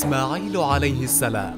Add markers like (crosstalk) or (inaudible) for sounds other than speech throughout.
إسماعيل عليه السلام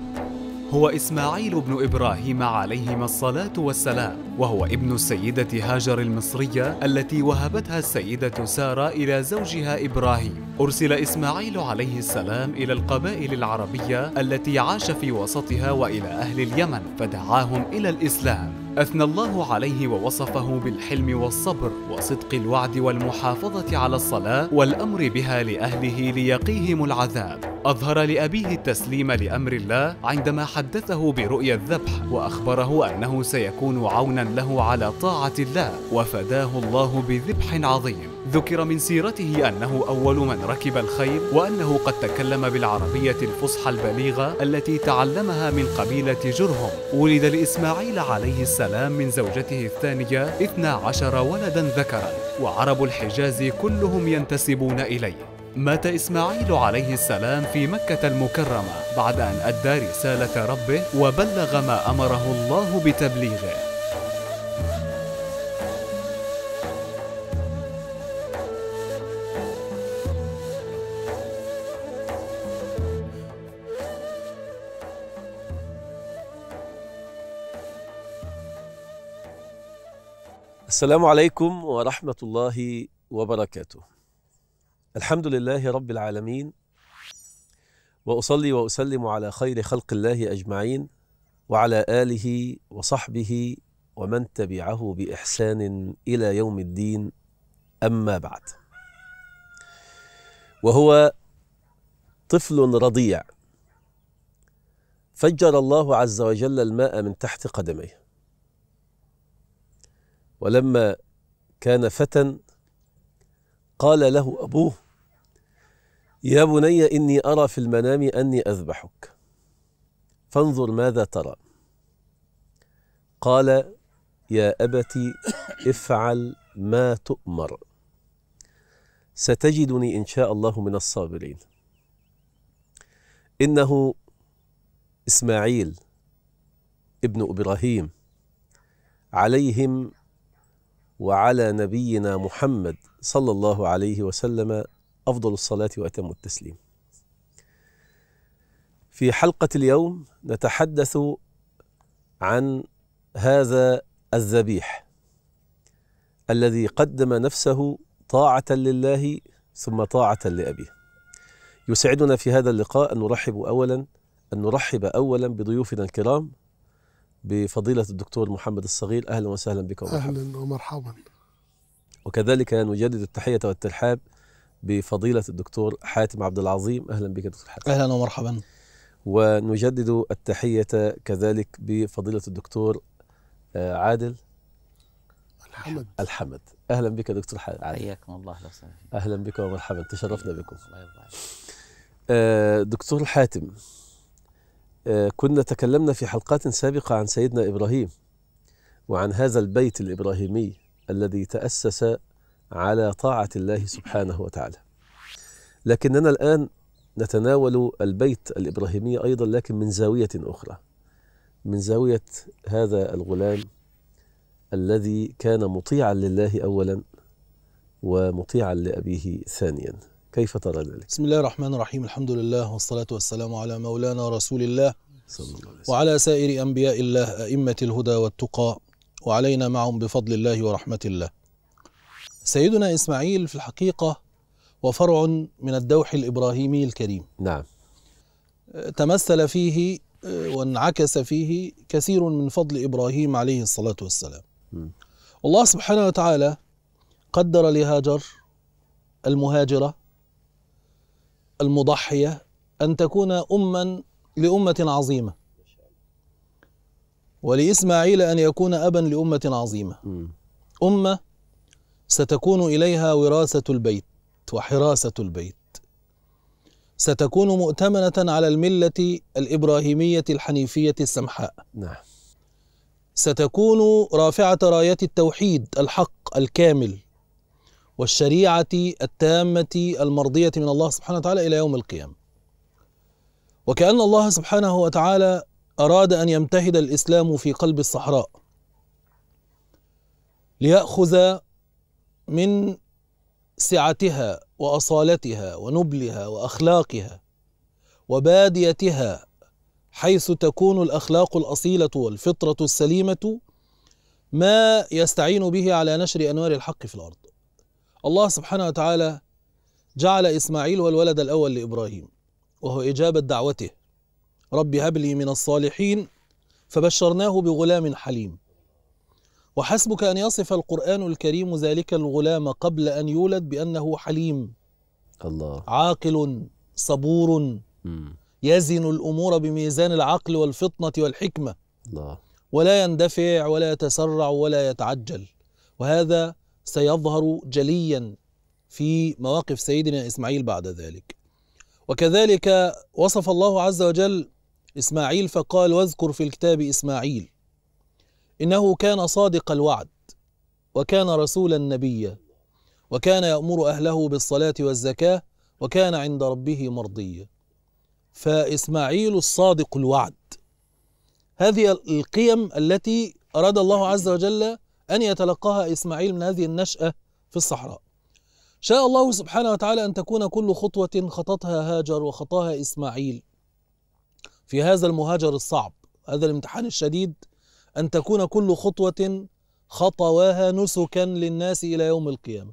هو إسماعيل بن إبراهيم عليهما الصلاة والسلام وهو ابن السيدة هاجر المصرية التي وهبتها السيدة سارة إلى زوجها إبراهيم أرسل إسماعيل عليه السلام إلى القبائل العربية التي عاش في وسطها وإلى أهل اليمن فدعاهم إلى الإسلام أثنى الله عليه ووصفه بالحلم والصبر وصدق الوعد والمحافظة على الصلاة والأمر بها لأهله ليقيهم العذاب أظهر لأبيه التسليم لأمر الله عندما حدثه برؤيا الذبح وأخبره أنه سيكون عونا له على طاعة الله وفداه الله بذبح عظيم ذكر من سيرته أنه أول من ركب الخيل وأنه قد تكلم بالعربية الفصحى البليغة التي تعلمها من قبيلة جرهم ولد لإسماعيل عليه السلام من زوجته الثانية 12 ولدا ذكرا وعرب الحجاز كلهم ينتسبون إليه مات إسماعيل عليه السلام في مكة المكرمة بعد أن أدى رسالة ربه وبلغ ما أمره الله بتبليغه السلام عليكم ورحمة الله وبركاته الحمد لله رب العالمين واصلي واسلم على خير خلق الله اجمعين وعلى اله وصحبه ومن تبعه باحسان الى يوم الدين اما بعد وهو طفل رضيع فجر الله عز وجل الماء من تحت قدميه ولما كان فتى قال له ابوه يا بني إني أرى في المنام أني أذبحك فانظر ماذا ترى قال يا أبت افعل ما تؤمر ستجدني إن شاء الله من الصابرين إنه إسماعيل ابن إبراهيم عليهم وعلى نبينا محمد صلى الله عليه وسلم أفضل الصلاة وأتم التسليم. في حلقة اليوم نتحدث عن هذا الذبيح الذي قدم نفسه طاعة لله ثم طاعة لأبيه. يسعدنا في هذا اللقاء أن نرحب أولا أن نرحب أولا بضيوفنا الكرام بفضيلة الدكتور محمد الصغير أهلا وسهلا بكم أهلا ومرحبا وكذلك نجدد التحية والترحاب بفضيلة الدكتور حاتم عبد العظيم أهلا بك دكتور حاتم أهلا ومرحبا ونجدد التحية كذلك بفضيلة الدكتور آه، عادل الحمد الحمد أهلا بك دكتور حاتم حياكم الله أهلا وسهلا أهلا بك ومرحبا تشرفنا بكم الله يرضى آه، دكتور حاتم آه، كنا تكلمنا في حلقات سابقة عن سيدنا إبراهيم وعن هذا البيت الإبراهيمي الذي تأسس على طاعة الله سبحانه وتعالى لكننا الآن نتناول البيت الإبراهيمي أيضا لكن من زاوية أخرى من زاوية هذا الغلام الذي كان مطيعا لله أولا ومطيعا لأبيه ثانيا كيف ترى ذلك؟ بسم الله الرحمن الرحيم الحمد لله والصلاة والسلام على مولانا رسول الله صلى الله عليه وسلم. وعلى سائر أنبياء الله أئمة الهدى والتقى وعلينا معهم بفضل الله ورحمة الله سيدنا إسماعيل في الحقيقة وفرع من الدوح الإبراهيمي الكريم نعم تمثل فيه وانعكس فيه كثير من فضل إبراهيم عليه الصلاة والسلام م. سبحانه وتعالى قدر لهاجر المهاجرة المضحية أن تكون أما لأمة عظيمة ولإسماعيل أن يكون أبا لأمة عظيمة م. أمة ستكون اليها وراثه البيت وحراسه البيت ستكون مؤتمنه على المله الابراهيميه الحنيفيه السمحاء نعم ستكون رافعه رايه التوحيد الحق الكامل والشريعه التامه المرضيه من الله سبحانه وتعالى الى يوم القيامه وكأن الله سبحانه وتعالى أراد أن يمتهد الإسلام في قلب الصحراء ليأخذ من سعتها واصالتها ونبلها واخلاقها وباديتها حيث تكون الاخلاق الاصيله والفطره السليمه ما يستعين به على نشر انوار الحق في الارض الله سبحانه وتعالى جعل اسماعيل هو الولد الاول لابراهيم وهو اجابه دعوته رب هب لي من الصالحين فبشرناه بغلام حليم وحسبك أن يصف القرآن الكريم ذلك الغلام قبل أن يولد بأنه حليم الله عاقل صبور مم. يزن الأمور بميزان العقل والفطنة والحكمة الله. ولا يندفع ولا يتسرع ولا يتعجل وهذا سيظهر جليا في مواقف سيدنا إسماعيل بعد ذلك وكذلك وصف الله عز وجل إسماعيل فقال واذكر في الكتاب إسماعيل إنه كان صادق الوعد وكان رسولا نبيا وكان يأمر أهله بالصلاة والزكاة وكان عند ربه مرضيا فإسماعيل الصادق الوعد هذه القيم التي أراد الله عز وجل أن يتلقاها إسماعيل من هذه النشأة في الصحراء شاء الله سبحانه وتعالى أن تكون كل خطوة خطتها هاجر وخطاها إسماعيل في هذا المهاجر الصعب هذا الامتحان الشديد أن تكون كل خطوة خطواها نسكا للناس إلى يوم القيامة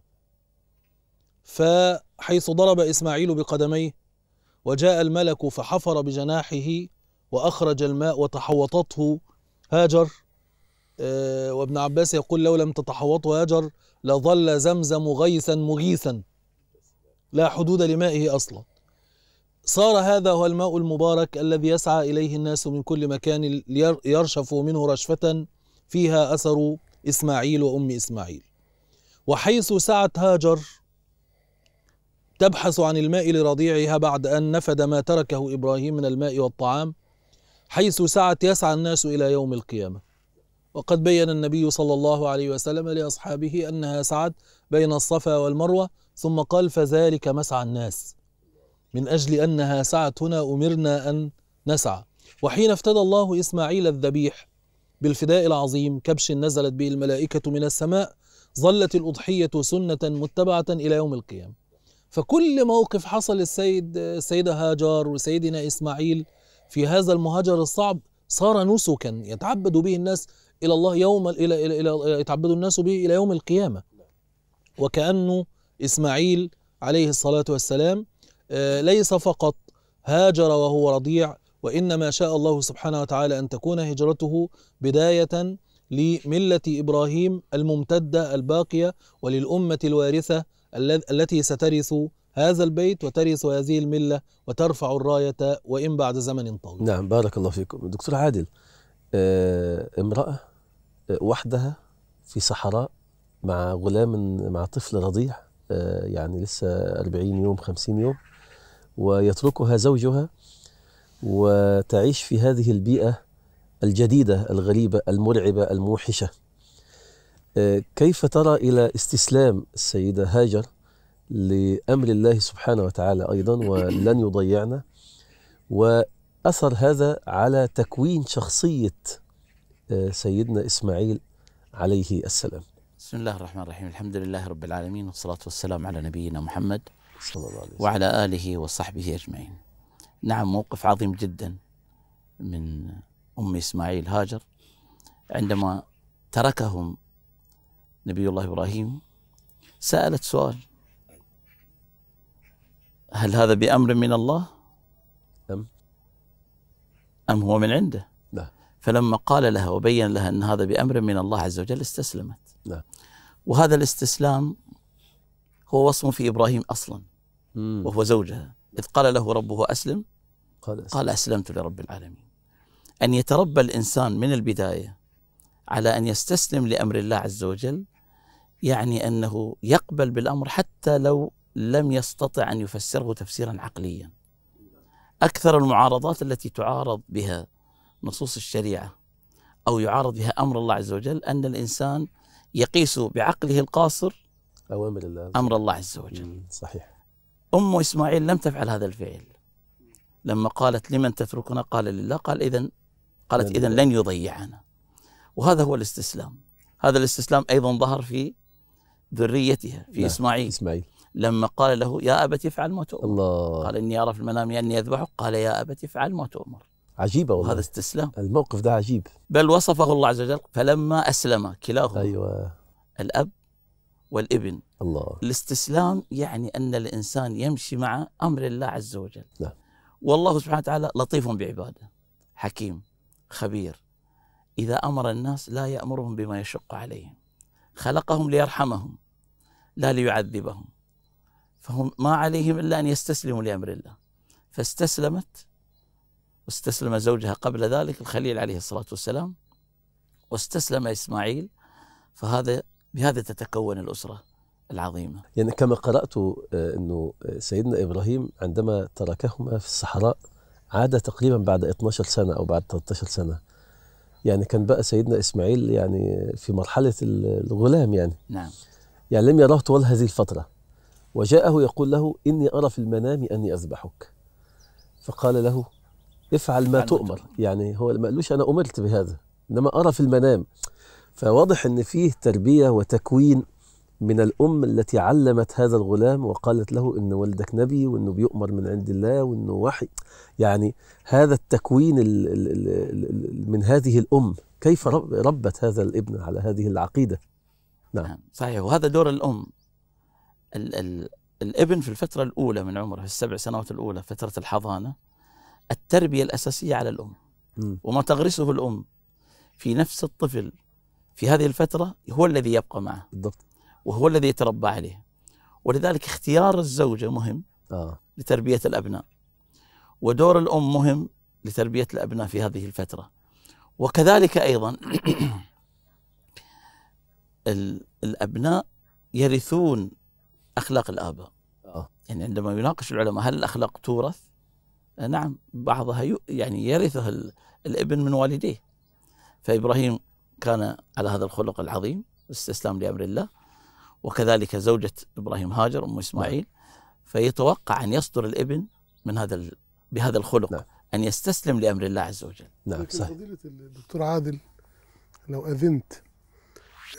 فحيث ضرب إسماعيل بقدميه وجاء الملك فحفر بجناحه وأخرج الماء وتحوطته هاجر آه، وابن عباس يقول لو لم تتحوطه هاجر لظل زمزم غيثا مغيثا لا حدود لمائه أصلا صار هذا هو الماء المبارك الذي يسعى إليه الناس من كل مكان ليرشفوا منه رشفة فيها أثر إسماعيل وأم إسماعيل وحيث سعت هاجر تبحث عن الماء لرضيعها بعد أن نفد ما تركه إبراهيم من الماء والطعام حيث سعت يسعى الناس إلى يوم القيامة وقد بين النبي صلى الله عليه وسلم لأصحابه أنها سعت بين الصفا والمروة ثم قال فذلك مسعى الناس من أجل أنها سعت هنا أمرنا أن نسعى وحين افتدى الله إسماعيل الذبيح بالفداء العظيم كبش نزلت به الملائكة من السماء ظلت الأضحية سنة متبعة إلى يوم القيامة فكل موقف حصل السيد السيدة هاجر وسيدنا إسماعيل في هذا المهاجر الصعب صار نسكا يتعبد به الناس إلى الله يوم إلى إلى إلى يتعبد الناس به إلى يوم القيامة وكأنه إسماعيل عليه الصلاة والسلام آه، ليس فقط هاجر وهو رضيع وإنما شاء الله سبحانه وتعالى أن تكون هجرته بداية لملة إبراهيم الممتدة الباقية وللأمة الوارثة التي سترث هذا البيت وترث هذه الملة وترفع الراية وإن بعد زمن طويل نعم بارك الله فيكم دكتور عادل آه امرأة آه، وحدها في صحراء مع غلام مع طفل رضيع آه يعني لسه 40 يوم 50 يوم ويتركها زوجها وتعيش في هذه البيئة الجديدة الغريبة المرعبة الموحشة آه، كيف ترى إلى استسلام السيدة هاجر لأمر الله سبحانه وتعالى أيضا ولن يضيعنا وأثر هذا على تكوين شخصية آه، سيدنا إسماعيل عليه السلام بسم الله الرحمن الرحيم الحمد لله رب العالمين والصلاة والسلام على نبينا محمد صلى الله عليه وسلم وعلى آله وصحبه أجمعين نعم موقف عظيم جدا من أم إسماعيل هاجر عندما تركهم نبي الله إبراهيم سألت سؤال هل هذا بأمر من الله أم أم هو من عنده لا. فلما قال لها وبين لها أن هذا بأمر من الله عز وجل استسلمت لا. وهذا الاستسلام هو وصف في إبراهيم أصلا وهو زوجها إذ قال له ربه أسلم قال, أسلم. قال أسلمت لرب العالمين أن يتربى الإنسان من البداية على أن يستسلم لأمر الله عز وجل يعني أنه يقبل بالأمر حتى لو لم يستطع أن يفسره تفسيرا عقليا أكثر المعارضات التي تعارض بها نصوص الشريعة أو يعارض بها أمر الله عز وجل أن الإنسان يقيس بعقله القاصر أوامر الله أمر الله عز وجل صحيح أم إسماعيل لم تفعل هذا الفعل لما قالت لمن تتركنا قال لله قال إذا قالت إذا لن يضيعنا وهذا هو الاستسلام هذا الاستسلام أيضا ظهر في ذريتها في نعم، إسماعيل إسماعيل لما قال له يا أبت افعل ما تؤمر الله قال إني أرى في المنام أني أذبحك قال يا أبت افعل ما تؤمر عجيبة والله هذا استسلام الموقف ده عجيب بل وصفه الله عز وجل فلما أسلم كلاهما أيوة الأب والابن الله الاستسلام يعني أن الإنسان يمشي مع أمر الله عز وجل نعم. والله سبحانه وتعالى لطيف بعباده حكيم خبير إذا أمر الناس لا يأمرهم بما يشق عليهم خلقهم ليرحمهم لا ليعذبهم فهم ما عليهم إلا أن يستسلموا لأمر الله فاستسلمت واستسلم زوجها قبل ذلك الخليل عليه الصلاة والسلام واستسلم إسماعيل فهذا بهذا تتكون الأسرة العظيمة يعني كما قرأت آه، أنه سيدنا إبراهيم عندما تركهما في الصحراء عاد تقريبا بعد 12 سنة أو بعد 13 سنة يعني كان بقى سيدنا إسماعيل يعني في مرحلة الغلام يعني نعم يعني لم يراه طوال هذه الفترة وجاءه يقول له إني أرى في المنام أني أذبحك فقال له افعل ما تؤمر يعني هو ما قالوش أنا أمرت بهذا إنما أرى في المنام فواضح إن فيه تربية وتكوين من الأم التي علمت هذا الغلام وقالت له إن والدك نبي وإنه بيؤمر من عند الله وإنه وحي يعني هذا التكوين الـ الـ الـ من هذه الأم كيف ربت هذا الابن على هذه العقيدة نعم. نعم صحيح وهذا دور الأم ال ال الابن في الفترة الأولى من عمره في السبع سنوات الأولى فترة الحضانة التربية الأساسية على الأم م. وما تغرسه الأم في نفس الطفل في هذه الفترة هو الذي يبقى معه بالضبط وهو الذي يتربى عليه ولذلك اختيار الزوجة مهم آه. لتربية الأبناء ودور الأم مهم لتربية الأبناء في هذه الفترة وكذلك أيضا (clears throat) الأبناء يرثون أخلاق الآباء آه. يعني عندما يناقش العلماء هل الأخلاق تورث آه، نعم بعضها يعني يرثها الابن من والديه فإبراهيم كان على هذا الخلق العظيم استسلام لأمر الله وكذلك زوجة إبراهيم هاجر أم إسماعيل نعم. فيتوقع أن يصدر الابن من هذا بهذا الخلق نعم. أن يستسلم لأمر الله عز وجل نعم صحيح فضيلة الدكتور عادل لو أذنت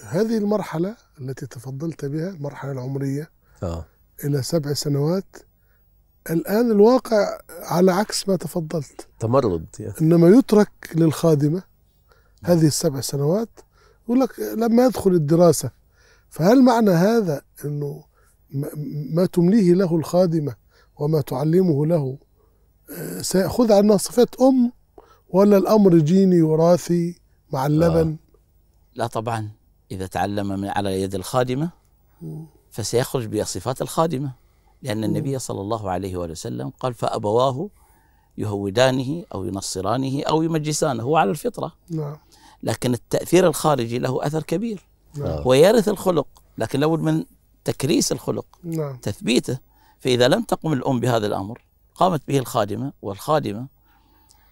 هذه المرحلة التي تفضلت بها المرحلة العمرية آه. إلى سبع سنوات الآن الواقع على عكس ما تفضلت تمرد يعني. إنما يترك للخادمة نعم. هذه السبع سنوات يقول لك لما يدخل الدراسة فهل معنى هذا أنه ما تمليه له الخادمة وما تعلمه له آه، سيأخذ عنها صفة أم ولا الأمر جيني وراثي مع اللبن آه. لا طبعا إذا تعلم من على يد الخادمة فسيخرج بصفات الخادمة لأن النبي صلى الله عليه وآله وسلم قال فأبواه يهودانه أو ينصرانه أو يمجسانه هو على الفطرة نعم لكن التأثير الخارجي له أثر كبير نعم. ويرث الخلق لكن لابد من تكريس الخلق نعم. تثبيته فإذا لم تقم الأم بهذا الأمر قامت به الخادمة والخادمة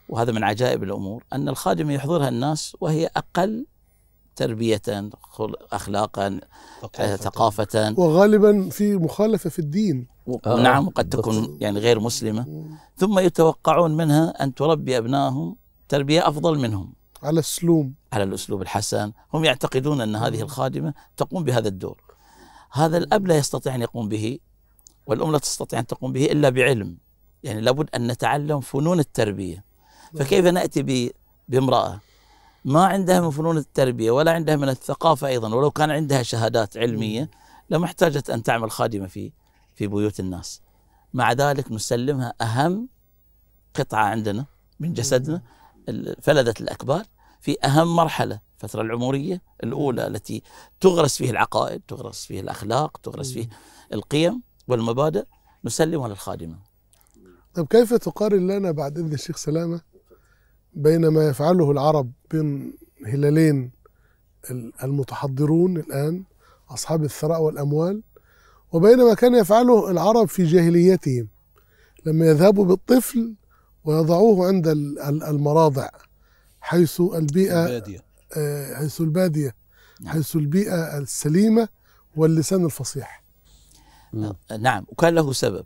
وهذا من عجائب الأمور أن الخادمة يحضرها الناس وهي أقل تربية أخلاقا ثقافة, ثقافة وغالبا في مخالفة في الدين آه. نعم قد تكون يعني غير مسلمة ثم يتوقعون منها أن تربي أبنائهم تربية أفضل منهم على السلوم على الأسلوب الحسن هم يعتقدون أن هذه الخادمة تقوم بهذا الدور هذا الأب لا يستطيع أن يقوم به والأم لا تستطيع أن تقوم به إلا بعلم يعني لابد أن نتعلم فنون التربية فكيف نأتي بامرأة ما عندها من فنون التربية ولا عندها من الثقافة أيضا ولو كان عندها شهادات علمية لما احتاجت أن تعمل خادمة في في بيوت الناس مع ذلك نسلمها أهم قطعة عندنا من جسدنا فلذة الاكبار في أهم مرحلة الفترة العمرية الأولى التي تغرس فيه العقائد تغرس فيه الأخلاق تغرس فيه القيم والمبادئ نسلمها للخادمة طب كيف تقارن لنا بعد إذن الشيخ سلامة بين ما يفعله العرب بين هلالين المتحضرون الآن أصحاب الثراء والأموال وبين ما كان يفعله العرب في جاهليتهم لما يذهبوا بالطفل ويضعوه عند المراضع حيث البيئة البادية. آه، حيث البادية حيث البيئة السليمة واللسان الفصيح نعم, وكان له سبب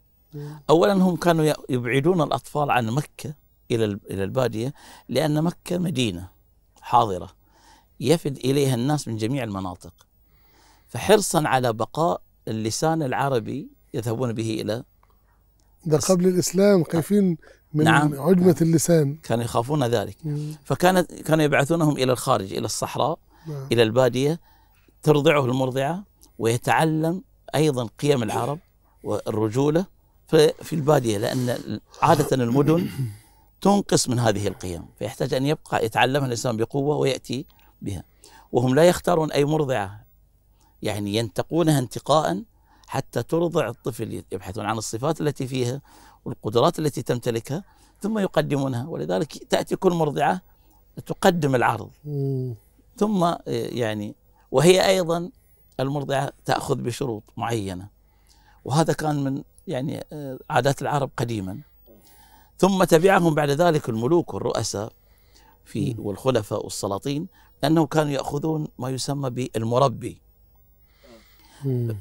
أولا هم كانوا يبعدون الأطفال عن مكة إلى إلى البادية لأن مكة مدينة حاضرة يفد إليها الناس من جميع المناطق فحرصا على بقاء اللسان العربي يذهبون به إلى ده قبل الإسلام خايفين من نعم عجمة نعم. اللسان كانوا يخافون ذلك فكانت كانوا يبعثونهم إلى الخارج إلى الصحراء نعم. إلى البادية ترضعه المرضعة ويتعلم أيضا قيم العرب والرجولة في البادية لأن عادة المدن تنقص من هذه القيم فيحتاج أن يبقى يتعلمها الإنسان بقوة ويأتي بها وهم لا يختارون أي مرضعة يعني ينتقونها انتقاء حتى ترضع الطفل يبحثون عن الصفات التي فيها والقدرات التي تمتلكها ثم يقدمونها ولذلك تأتي كل مرضعة تقدم العرض ثم آه، يعني وهي أيضا المرضعة تأخذ بشروط معينة وهذا كان من يعني آه، عادات العرب قديما ثم تبعهم بعد ذلك الملوك والرؤساء في والخلفاء والسلاطين أنهم كانوا يأخذون ما يسمى بالمربي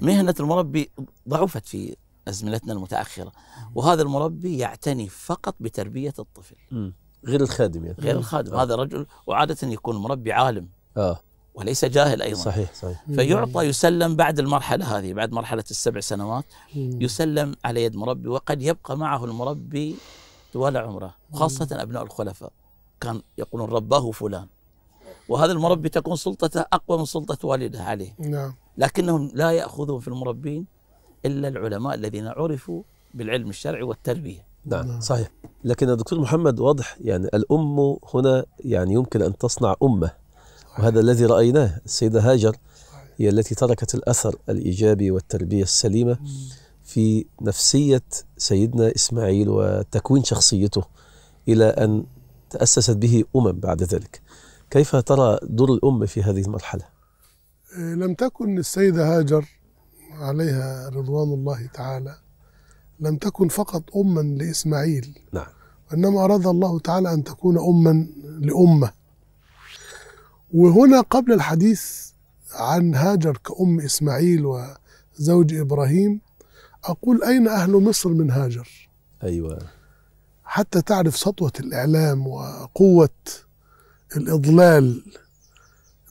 مهنة المربي ضعفت في أزمنتنا المتأخرة وهذا المربي يعتني فقط بتربية الطفل غير الخادم يعني. غير الخادم آه. هذا رجل وعادة يكون مربي عالم آه. وليس جاهل أيضا صحيح صحيح فيعطى يسلم بعد المرحلة هذه بعد مرحلة السبع سنوات يسلم على يد مربي وقد يبقى معه المربي طوال عمره خاصة أبناء الخلفاء كان يقولون رباه فلان وهذا المربي تكون سلطته أقوى من سلطة والده عليه نعم لكنهم لا يأخذون في المربين إلا العلماء الذين عرفوا بالعلم الشرعي والتربية نعم, نعم. صحيح لكن دكتور محمد واضح يعني الأم هنا يعني يمكن أن تصنع أمة وهذا الذي رأيناه السيدة هاجر هي التي تركت الأثر الإيجابي والتربية السليمة في نفسية سيدنا إسماعيل وتكوين شخصيته إلى أن تأسست به أمم بعد ذلك كيف ترى دور الأم في هذه المرحلة؟ إيه، لم تكن السيدة هاجر عليها رضوان الله تعالى لم تكن فقط أما لإسماعيل نعم وإنما أراد الله تعالى أن تكون أما لأمة وهنا قبل الحديث عن هاجر كأم إسماعيل وزوج إبراهيم أقول أين أهل مصر من هاجر أيوة حتى تعرف سطوة الإعلام وقوة الإضلال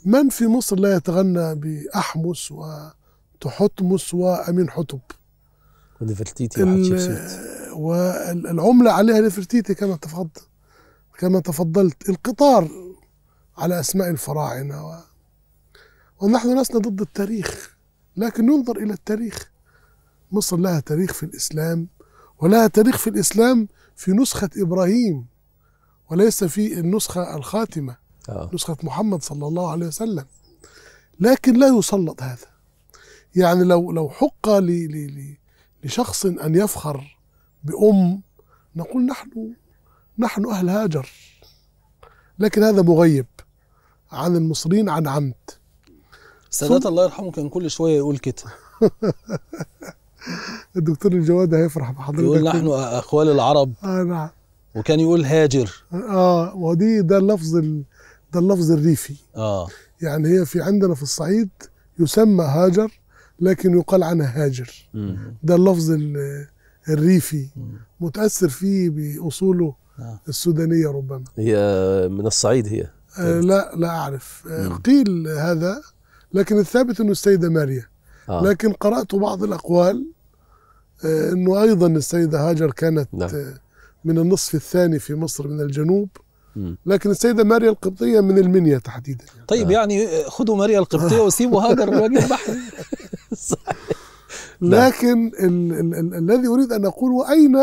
من في مصر لا يتغنى بأحمس وتحتمس وأمين حتب ونفرتيتي والعملة عليها نفرتيتي كما تفضل كما تفضلت القطار على أسماء الفراعنة و... ونحن لسنا ضد التاريخ لكن ننظر إلى التاريخ مصر لها تاريخ في الإسلام ولها تاريخ في الإسلام في نسخة إبراهيم وليس في النسخة الخاتمة آه. نسخة محمد صلى الله عليه وسلم لكن لا يسلط هذا يعني لو لو حق لي لي لي لشخص أن يفخر بأم نقول نحن نحن أهل هاجر لكن هذا مغيب عن المصريين عن عمد سادات الله يرحمه كان كل شوية يقول كده (laughs) الدكتور الجواد هيفرح بحضرتك يقول نحن أخوال العرب آه نعم وكان يقول هاجر اه ودي ده اللفظ ال... ده اللفظ الريفي اه يعني هي في عندنا في الصعيد يسمى هاجر لكن يقال عنها هاجر مم. ده اللفظ ال... الريفي مم. متاثر فيه باصوله آه. السودانيه ربما هي من الصعيد هي آه لا لا اعرف آه، مم. قيل هذا لكن الثابت انه السيده ماريا آه. لكن قرات بعض الاقوال آه انه ايضا السيده هاجر كانت نعم. آه من النصف الثاني في مصر من الجنوب لكن السيدة ماريا القبطية من المنيا تحديدا يعني. طيب نعم. يعني خذوا ماريا القبطية وسيبوا هاجر الوجه بحر لكن ال- ال- ال- الذي أريد أن أقول وأين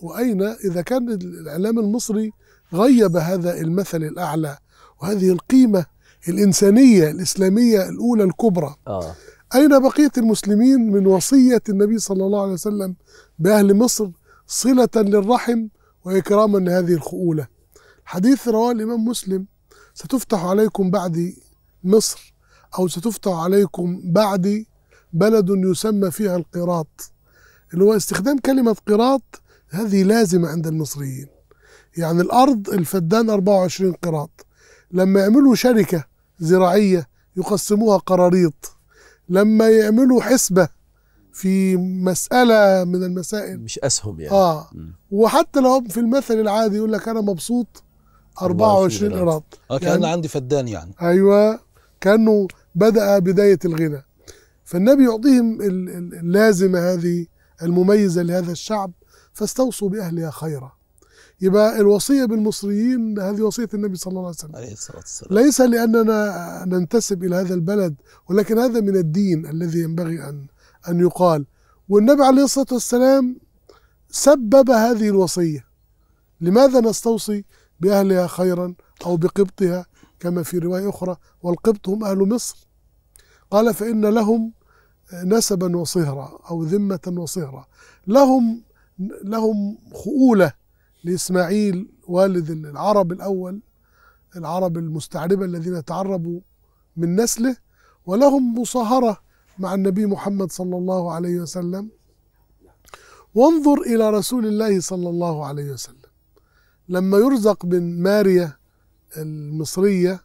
وأين إذا كان الإعلام المصري غيب هذا المثل الأعلى وهذه القيمة الإنسانية الإسلامية الأولى الكبرى آه. أين بقية المسلمين من وصية النبي صلى الله عليه وسلم بأهل مصر صلة للرحم وإكراما لهذه الخؤولة حديث رواه الإمام مسلم ستفتح عليكم بعدي مصر أو ستفتح عليكم بعدي بلد يسمى فيها القراط اللي هو استخدام كلمة قراط هذه لازمة عند المصريين يعني الأرض الفدان 24 قراط لما يعملوا شركة زراعية يقسموها قراريط لما يعملوا حسبة في مسألة من المسائل مش أسهم يعني آه م. وحتى لو في المثل العادي يقول لك أنا مبسوط 24 قراط اه كان يعني عندي فدان يعني أيوه كأنه بدأ بداية الغنى فالنبي يعطيهم اللازمة هذه المميزة لهذا الشعب فاستوصوا بأهلها خيرا يبقى الوصية بالمصريين هذه وصية النبي صلى الله عليه وسلم عليه الصلاة والسلام ليس لأننا ننتسب إلى هذا البلد ولكن هذا من الدين الذي ينبغي أن أن يقال والنبي عليه الصلاة والسلام سبب هذه الوصية لماذا نستوصي بأهلها خيرا أو بقبطها كما في رواية أخرى والقبط هم أهل مصر قال فإن لهم نسبا وصهرا أو ذمة وصهرا لهم لهم خؤولة لإسماعيل والد العرب الأول العرب المستعربة الذين تعربوا من نسله ولهم مصاهرة مع النبي محمد صلى الله عليه وسلم وانظر إلى رسول الله صلى الله عليه وسلم لما يرزق من ماريا المصرية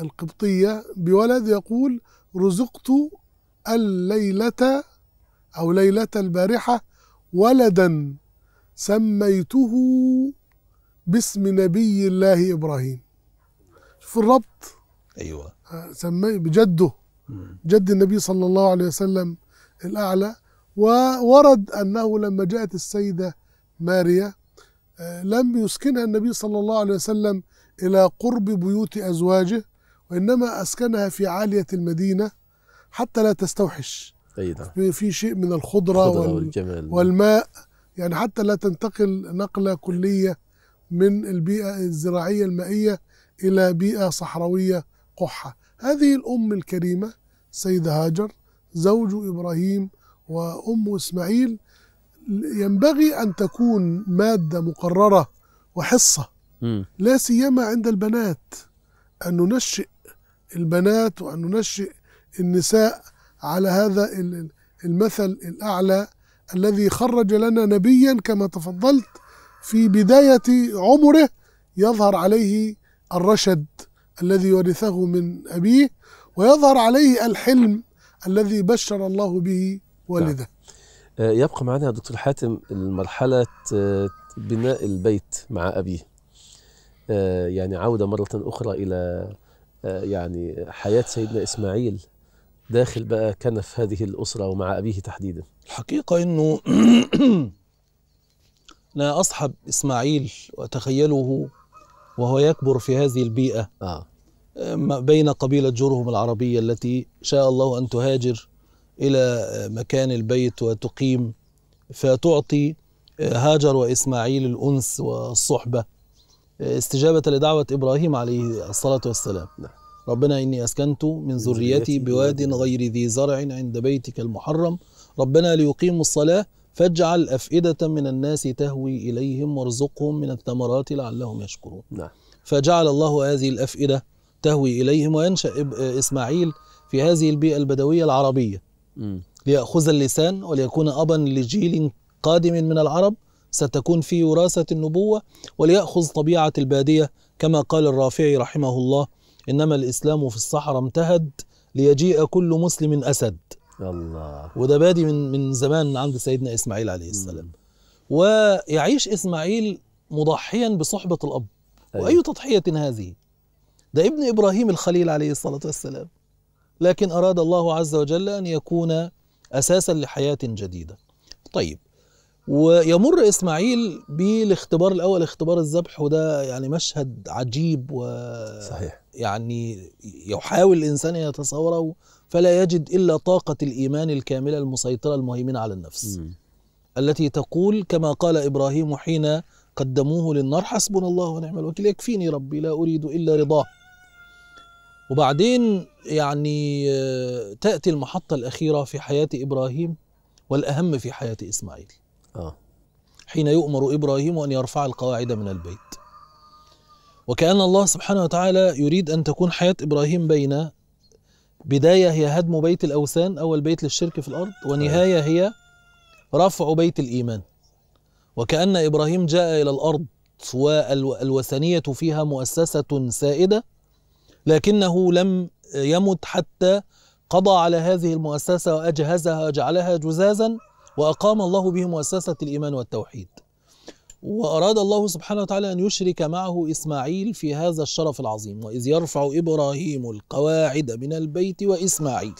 القبطية بولد يقول رزقت الليلة أو ليلة البارحة ولدا سميته باسم نبي الله إبراهيم في الربط أيوة آه، سمي بجده جد النبي صلى الله عليه وسلم الأعلى وورد أنه لما جاءت السيدة ماريا آه، لم يسكنها النبي صلى الله عليه وسلم إلى قرب بيوت أزواجه وإنما أسكنها في عالية المدينة حتى لا تستوحش أيضا. في شيء من الخضرة, الخضرة والجمال. والماء يعني حتى لا تنتقل نقلة كلية من البيئة الزراعية المائية إلى بيئة صحراوية قحة هذه الأم الكريمة سيدة هاجر زوج إبراهيم وأم إسماعيل ينبغي أن تكون مادة مقررة وحصة لا سيما عند البنات أن ننشئ البنات وأن ننشئ النساء على هذا المثل الأعلى الذي خرج لنا نبيا كما تفضلت في بداية عمره يظهر عليه الرشد الذي ورثه من أبيه ويظهر عليه الحلم الذي بشر الله به والده نعم. آه، يبقى معنا يا دكتور حاتم المرحلة آه، بناء البيت مع أبيه آه، يعني عودة مرة أخرى إلى يعني حياة سيدنا إسماعيل داخل بقى كنف هذه الأسرة ومع أبيه تحديدا الحقيقة أنه أنا (clears throat) أصحب إسماعيل وأتخيله وهو يكبر في هذه البيئة آه. بين قبيلة جرهم العربية التي شاء الله أن تهاجر إلى مكان البيت وتقيم فتعطي آه، هاجر وإسماعيل الأنس والصحبة آه، استجابة لدعوة إبراهيم عليه الصلاة والسلام نعم. ربنا إني أسكنت من ذريتي بواد غير ذي زرع عند بيتك المحرم ربنا ليقيموا الصلاة فاجعل أفئدة من الناس تهوي إليهم وارزقهم من الثمرات لعلهم يشكرون نعم. فجعل الله هذه الأفئدة تهوي إليهم وينشأ إسماعيل في هذه البيئة البدوية العربية م. ليأخذ اللسان وليكون أبا لجيل قادم من العرب ستكون في وراثة النبوة وليأخذ طبيعة البادية كما قال الرافعي رحمه الله إنما الإسلام في الصحراء امتهد ليجيء كل مسلم أسد الله وده بادي من من زمان عند سيدنا اسماعيل عليه السلام ويعيش اسماعيل مضحيا بصحبه الاب أيوة. واي تضحيه هذه ده ابن ابراهيم الخليل عليه الصلاه والسلام لكن اراد الله عز وجل ان يكون اساسا لحياه جديده طيب ويمر اسماعيل بالاختبار الاول اختبار الذبح وده يعني مشهد عجيب و صحيح يعني يحاول الانسان ان يتصوره فلا يجد الا طاقه الايمان الكامله المسيطره المهيمنه على النفس م. التي تقول كما قال ابراهيم حين قدموه للنار حسبنا الله ونعم الوكيل يكفيني ربي لا اريد الا رضاه وبعدين يعني آه، تاتي المحطه الاخيره في حياه ابراهيم والاهم في حياه اسماعيل آه. حين يؤمر إبراهيم أن يرفع القواعد من البيت وكأن الله سبحانه وتعالى يريد أن تكون حياة إبراهيم بين بداية هي هدم بيت الأوثان أول بيت للشرك في الأرض ونهاية هي رفع بيت الإيمان وكأن إبراهيم جاء إلى الأرض والوثنية فيها مؤسسة سائدة لكنه لم يمت حتى قضى على هذه المؤسسة وأجهزها وجعلها جزازا وأقام الله به مؤسسة الإيمان والتوحيد وأراد الله سبحانه وتعالى أن يشرك معه إسماعيل في هذا الشرف العظيم وإذ يرفع إبراهيم القواعد من البيت وإسماعيل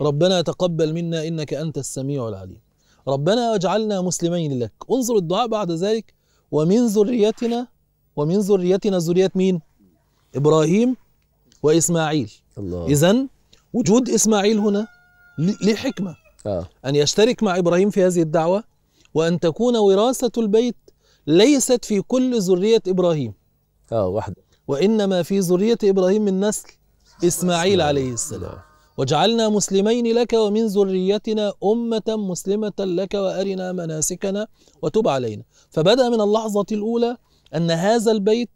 ربنا تقبل منا إنك أنت السميع العليم ربنا واجعلنا مسلمين لك انظر الدعاء بعد ذلك ومن ذريتنا ومن ذريتنا ذرية مين إبراهيم وإسماعيل إذا وجود إسماعيل هنا لحكمة آه. أن يشترك مع إبراهيم في هذه الدعوة وأن تكون وراثة البيت ليست في كل ذرية إبراهيم آه واحد وإنما في ذرية إبراهيم من نسل إسماعيل عليه السلام وجعلنا مسلمين لك ومن ذريتنا أمة مسلمة لك وأرنا مناسكنا وتب علينا فبدأ من اللحظة الأولى أن هذا البيت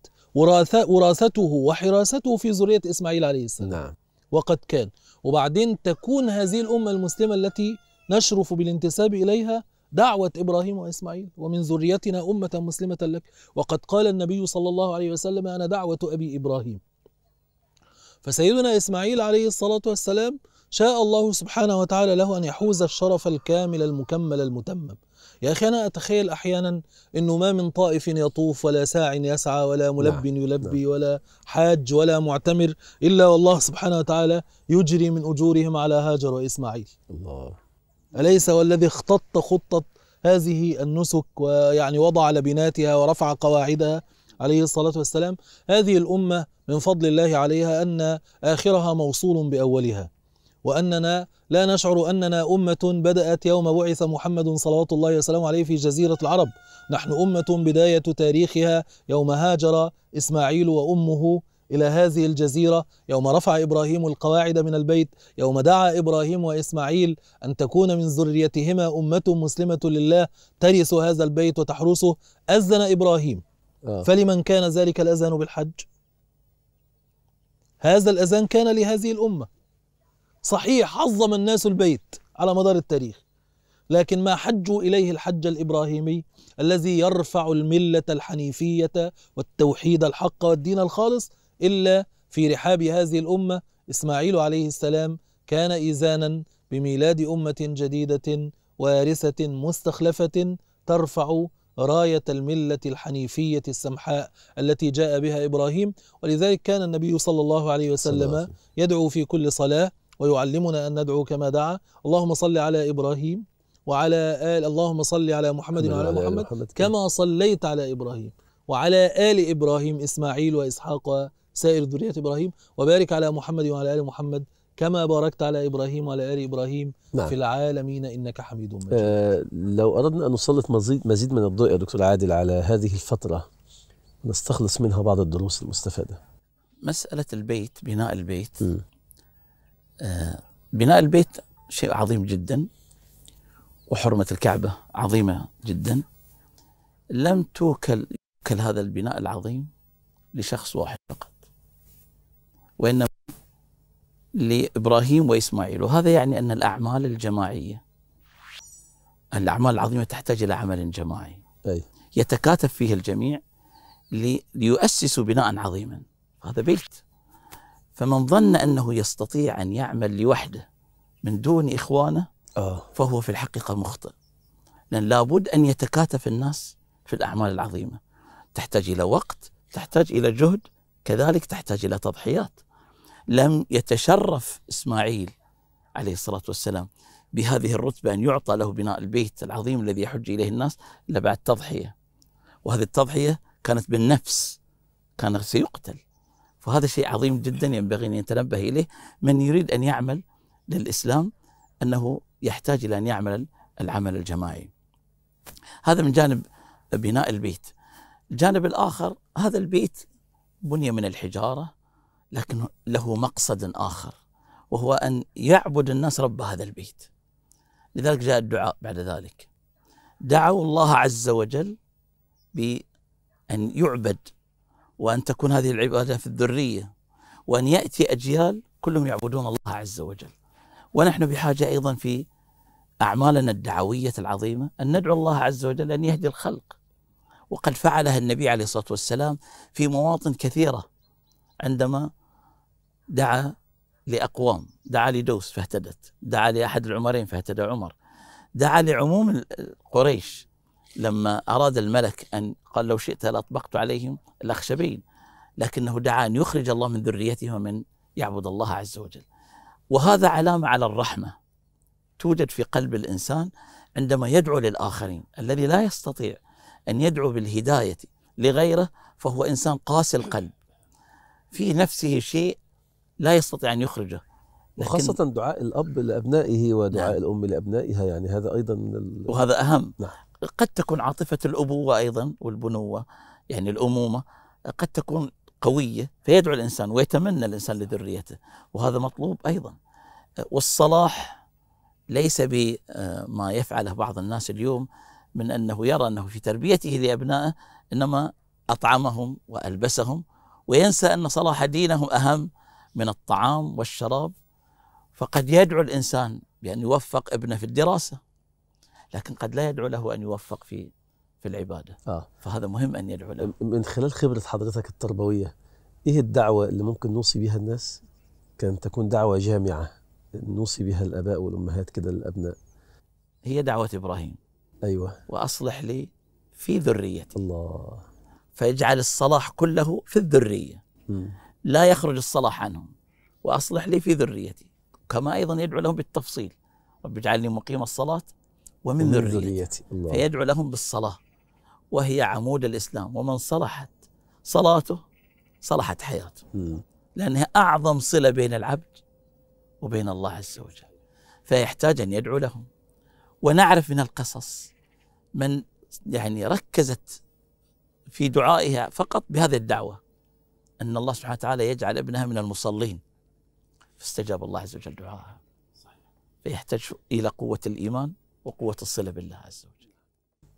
وراثته وحراسته في ذرية إسماعيل عليه السلام نعم. وقد كان وبعدين تكون هذه الأمة المسلمة التي نشرف بالانتساب إليها دعوة إبراهيم وإسماعيل ومن ذريتنا أمة مسلمة لك وقد قال النبي صلى الله عليه وسلم أنا دعوة أبي إبراهيم فسيدنا إسماعيل عليه الصلاة والسلام شاء الله سبحانه وتعالى له أن يحوز الشرف الكامل المكمل المتمم يا أخي أنا أتخيل أحيانا أنه ما من طائف يطوف ولا ساع يسعى ولا نعم، ملب يلبي نعم. ولا حاج ولا معتمر إلا والله سبحانه وتعالى يجري من أجورهم على هاجر وإسماعيل الله أليس والذي اختط خطة هذه النسك ويعني وضع لبناتها ورفع قواعدها عليه الصلاة والسلام هذه الأمة من فضل الله عليها أن آخرها موصول بأولها وأننا لا نشعر أننا أمة بدأت يوم بعث محمد صلوات الله وسلامه عليه في جزيرة العرب نحن أمة بداية تاريخها يوم هاجر إسماعيل وأمه إلى هذه الجزيرة يوم رفع إبراهيم القواعد من البيت يوم دعا إبراهيم وإسماعيل أن تكون من ذريتهما أمة مسلمة لله ترث هذا البيت وتحرسه أذن إبراهيم آه. فلمن كان ذلك الأذان بالحج هذا الأذان كان لهذه الأمة صحيح عظم الناس البيت على مدار التاريخ لكن ما حجوا اليه الحج الابراهيمي الذي يرفع المله الحنيفيه والتوحيد الحق والدين الخالص الا في رحاب هذه الامه اسماعيل عليه السلام كان ايزانا بميلاد امه جديده وارثه مستخلفه ترفع رايه المله الحنيفيه السمحاء التي جاء بها ابراهيم ولذلك كان النبي صلى الله عليه وسلم يدعو في كل صلاه ويعلمنا أن ندعو كما دعا اللهم صل على إبراهيم وعلى آل اللهم صل على محمد وعلى محمد, محمد, كما صليت على إبراهيم وعلى آل إبراهيم إسماعيل وإسحاق وسائر ذرية إبراهيم وبارك على محمد وعلى آل محمد كما باركت على إبراهيم وعلى آل إبراهيم نعم. في العالمين إنك حميد مجيد آه لو أردنا أن نسلط مزيد, مزيد من الضوء يا دكتور عادل على هذه الفترة نستخلص منها بعض الدروس المستفادة مسألة البيت بناء البيت م. بناء البيت شيء عظيم جدا وحرمة الكعبة عظيمة جدا لم توكل كل هذا البناء العظيم لشخص واحد فقط وإنما لإبراهيم وإسماعيل وهذا يعني أن الأعمال الجماعية الأعمال العظيمة تحتاج إلى عمل جماعي أي. يتكاتف فيه الجميع ليؤسسوا بناء عظيما هذا بيت فمن ظن أنه يستطيع أن يعمل لوحده من دون إخوانه آه. فهو في الحقيقة مخطئ لأن لابد أن يتكاتف الناس في الأعمال العظيمة تحتاج إلى وقت تحتاج إلى جهد كذلك تحتاج إلى تضحيات لم يتشرف إسماعيل عليه الصلاة والسلام بهذه الرتبة أن يعطى له بناء البيت العظيم الذي يحج إليه الناس إلا بعد تضحية وهذه التضحية كانت بالنفس كان سيقتل فهذا شيء عظيم جدا ينبغي ان يتنبه اليه من يريد ان يعمل للاسلام انه يحتاج الى ان يعمل العمل الجماعي. هذا من جانب بناء البيت. الجانب الاخر هذا البيت بني من الحجاره لكن له مقصد اخر وهو ان يعبد الناس رب هذا البيت. لذلك جاء الدعاء بعد ذلك. دعوا الله عز وجل بان يعبد وأن تكون هذه العبادة في الذرية وأن يأتي أجيال كلهم يعبدون الله عز وجل ونحن بحاجة أيضا في أعمالنا الدعوية العظيمة أن ندعو الله عز وجل أن يهدي الخلق وقد فعلها النبي عليه الصلاة والسلام في مواطن كثيرة عندما دعا لأقوام دعا لدوس فاهتدت دعا لأحد العمرين فاهتدى عمر دعا لعموم قريش لما أراد الملك أن قال لو شئت لاطبقت عليهم الأخشبين لكنه دعا أن يخرج الله من ذريته ومن يعبد الله عز وجل وهذا علامة على الرحمة توجد في قلب الإنسان عندما يدعو للآخرين الذي لا يستطيع أن يدعو بالهداية لغيره فهو إنسان قاسي القلب في نفسه شيء لا يستطيع أن يخرجه وخاصة دعاء الأب لأبنائه ودعاء نعم. الأم لأبنائها يعني هذا أيضا من ال... وهذا أهم نعم. قد تكون عاطفة الأبوة أيضا والبنوة يعني الأمومة قد تكون قوية فيدعو الإنسان ويتمنى الإنسان لذريته وهذا مطلوب أيضا والصلاح ليس بما يفعله بعض الناس اليوم من أنه يرى أنه في تربيته لأبنائه إنما أطعمهم وألبسهم وينسى أن صلاح دينهم أهم من الطعام والشراب فقد يدعو الإنسان بأن يوفق ابنه في الدراسة لكن قد لا يدعو له ان يوفق في في العباده آه. فهذا مهم ان يدعو له من خلال خبره حضرتك التربويه ايه الدعوه اللي ممكن نوصي بها الناس كان تكون دعوه جامعه نوصي بها الاباء والامهات كده للابناء هي دعوه ابراهيم ايوه واصلح لي في ذريتي الله فيجعل الصلاح كله في الذريه م. لا يخرج الصلاح عنهم واصلح لي في ذريتي كما ايضا يدعو لهم بالتفصيل رب اجعلني مقيم الصلاه ومن ذريتي فيدعو لهم بالصلاة وهي عمود الإسلام ومن صلحت صلاته صلحت حياته لأنها أعظم صلة بين العبد وبين الله عز وجل فيحتاج أن يدعو لهم ونعرف من القصص من يعني ركزت في دعائها فقط بهذه الدعوة أن الله سبحانه وتعالى يجعل ابنها من المصلين فاستجاب الله عز وجل دعائها فيحتاج إلى قوة الإيمان وقوة الصلة بالله عز وجل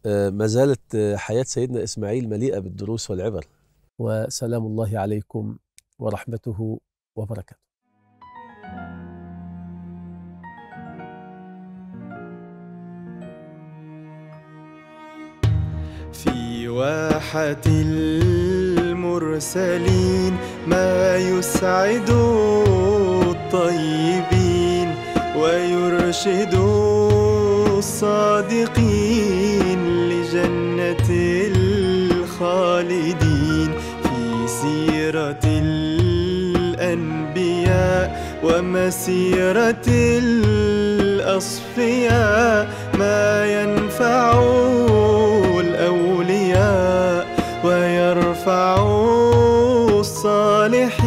آه، ما زالت آه، حياة سيدنا إسماعيل مليئة بالدروس والعبر وسلام الله عليكم ورحمته وبركاته في واحة المرسلين ما يسعد الطيبين ويرشدون الصادقين لجنة الخالدين في سيرة الأنبياء ومسيرة الأصفياء ما ينفع الأولياء ويرفع الصالحين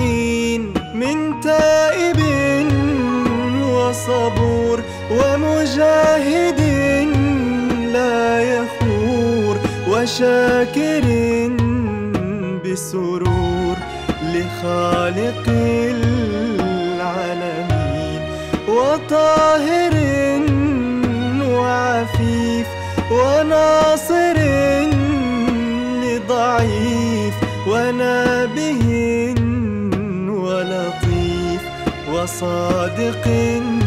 شاكر بسرور لخالق العالمين وطاهر وعفيف وناصر لضعيف ونابه ولطيف وصادق